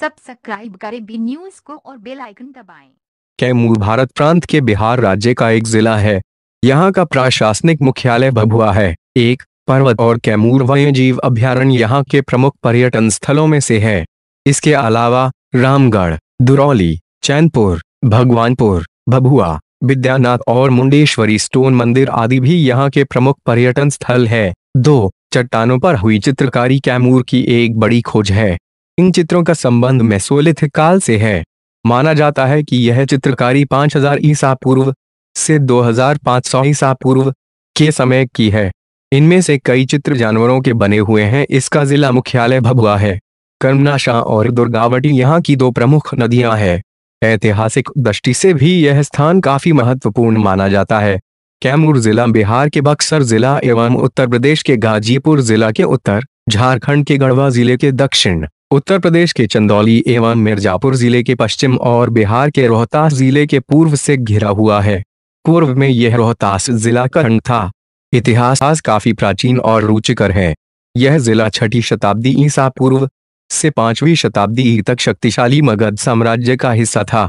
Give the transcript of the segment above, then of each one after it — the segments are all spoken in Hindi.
सब्सक्राइब करें बी न्यूज को और बेल आइकन दबाएं। कैमूर भारत प्रांत के बिहार राज्य का एक जिला है यहाँ का प्रशासनिक मुख्यालय भभुआ है एक पर्वत और कैमूर वन्य जीव अभ्यारण यहाँ के प्रमुख पर्यटन स्थलों में से है इसके अलावा रामगढ़ दुरौली चैनपुर भगवानपुर भभुआ विद्यानाथ और मुंडेश्वरी स्टोन मंदिर आदि भी यहाँ के प्रमुख पर्यटन स्थल है दो चट्टानों पर हुई चित्रकारी कैमूर की एक बड़ी खोज है इन चित्रों का संबंध मैसोलिथ काल से है माना जाता है कि यह चित्रकारी 5000 ईसा पूर्व से 2500 ईसा पूर्व के समय की है इनमें से कई चित्र जानवरों के बने हुए हैं इसका जिला मुख्यालय भभुआ है कर्मनाशा और दुर्गावटी यहाँ की दो प्रमुख नदियां हैं ऐतिहासिक दृष्टि से भी यह स्थान काफी महत्वपूर्ण माना जाता है कैमूर जिला बिहार के बक्सर जिला एवं उत्तर प्रदेश के गाजीपुर जिला के उत्तर झारखंड के गढ़वा जिले के दक्षिण उत्तर प्रदेश के चंदौली एवं मिर्जापुर जिले के पश्चिम और बिहार के रोहतास जिले के पूर्व से घिरा हुआ है पूर्व में यह रोहतास जिला का खंड था इतिहास काफी प्राचीन और रुचिकर है यह जिला छठी शताब्दी ईसा पूर्व से पांचवी शताब्दी तक शक्तिशाली मगध साम्राज्य का हिस्सा था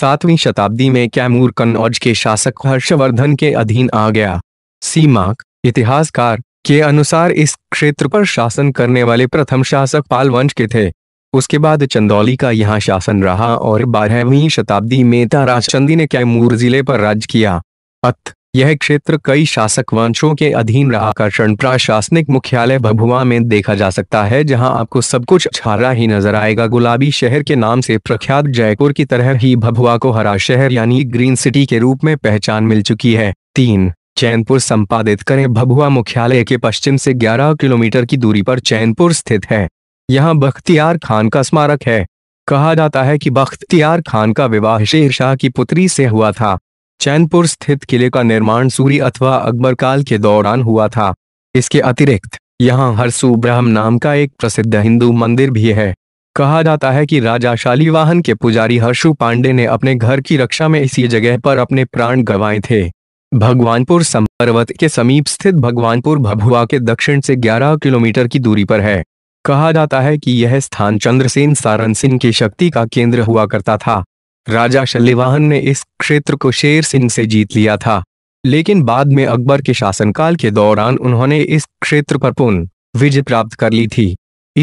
सातवीं शताब्दी में कैमूर कन्नौज के शासक हर्षवर्धन के अधीन आ गया सीमाक इतिहासकार के अनुसार इस क्षेत्र पर शासन करने वाले प्रथम शासक पाल वंश के थे उसके बाद चंदौली का यहाँ शासन रहा और बारहवीं शताब्दी में चंदी ने कैमूर जिले पर राज किया अत यह क्षेत्र कई शासक वंशों के अधीन रहा आकर्षण प्रशासनिक मुख्यालय भभुआ में देखा जा सकता है जहां आपको सब कुछ छारा ही नजर आएगा गुलाबी शहर के नाम से प्रख्यात जयपुर की तरह ही भभुआ को हरा शहर यानी ग्रीन सिटी के रूप में पहचान मिल चुकी है तीन चैनपुर संपादित करें भभुआ मुख्यालय के पश्चिम से 11 किलोमीटर की दूरी पर चैनपुर स्थित है यहाँ बख्तियार खान का स्मारक है कहा जाता है कि बख्तियार खान का विवाह शेर शाह की पुत्री से हुआ था चैनपुर स्थित किले का निर्माण सूरी अथवा अकबर काल के दौरान हुआ था इसके अतिरिक्त यहाँ ब्रह्म नाम का एक प्रसिद्ध हिंदू मंदिर भी है कहा जाता है कि राजा शालीवाहन के पुजारी हर्षु पांडे ने अपने घर की रक्षा में इसी जगह पर अपने प्राण गंवाए थे भगवानपुर संपर्वत के समीप स्थित भगवानपुर भभुआ के दक्षिण से 11 किलोमीटर की दूरी पर है कहा जाता है कि यह स्थान चंद्रसेन सारण सिंह की शक्ति का केंद्र हुआ करता था राजा शल्यवाहन ने इस क्षेत्र को शेर सिंह से जीत लिया था लेकिन बाद में अकबर के शासनकाल के दौरान उन्होंने इस क्षेत्र पर पुनः विजय प्राप्त कर ली थी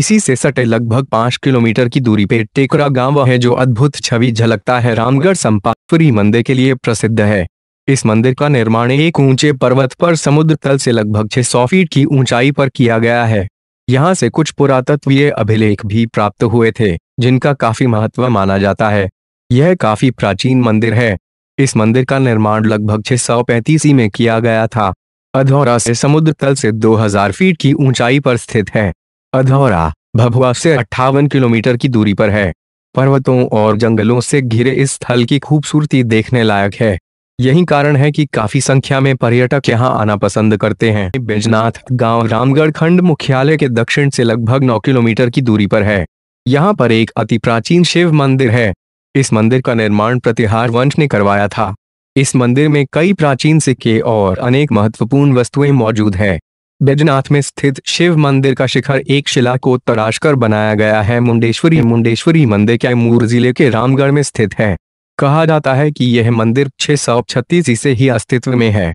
इसी से सटे लगभग पांच किलोमीटर की दूरी पे टेकरा गांव है जो अद्भुत छवि झलकता है रामगढ़ संपापुरी मंदिर के लिए प्रसिद्ध है इस मंदिर का निर्माण एक ऊंचे पर्वत पर समुद्र तल से लगभग 600 फीट की ऊंचाई पर किया गया है यहाँ से कुछ पुरातत्वीय अभिलेख भी प्राप्त हुए थे जिनका काफी महत्व माना जाता है यह काफी प्राचीन मंदिर है इस मंदिर का निर्माण लगभग छह ई में किया गया था अधौरा से समुद्र तल से 2000 फीट की ऊंचाई पर स्थित है अधौरा भभुआ से अट्ठावन किलोमीटर की दूरी पर है पर्वतों और जंगलों से घिरे इस स्थल की खूबसूरती देखने लायक है यही कारण है कि काफी संख्या में पर्यटक यहां आना पसंद करते हैं बैजनाथ गांव रामगढ़ खंड मुख्यालय के दक्षिण से लगभग 9 किलोमीटर की दूरी पर है यहां पर एक अति प्राचीन शिव मंदिर है इस मंदिर का निर्माण प्रतिहार वंश ने करवाया था इस मंदिर में कई प्राचीन सिक्के और अनेक महत्वपूर्ण वस्तुएं मौजूद है बैजनाथ में स्थित शिव मंदिर का शिखर एक शिला को तराश कर बनाया गया है मुंडेश्वरी मुंडेश्वरी मंदिर मूर जिले के रामगढ़ में स्थित है कहा जाता है कि यह मंदिर छह सौ छत्तीस से ही अस्तित्व में है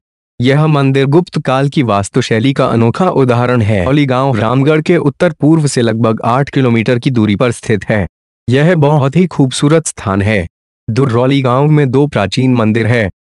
यह मंदिर गुप्त काल की वास्तुशैली का अनोखा उदाहरण है औली गांव रामगढ़ के उत्तर पूर्व से लगभग आठ किलोमीटर की दूरी पर स्थित है यह बहुत ही खूबसूरत स्थान है दुर्रौली गांव में दो प्राचीन मंदिर है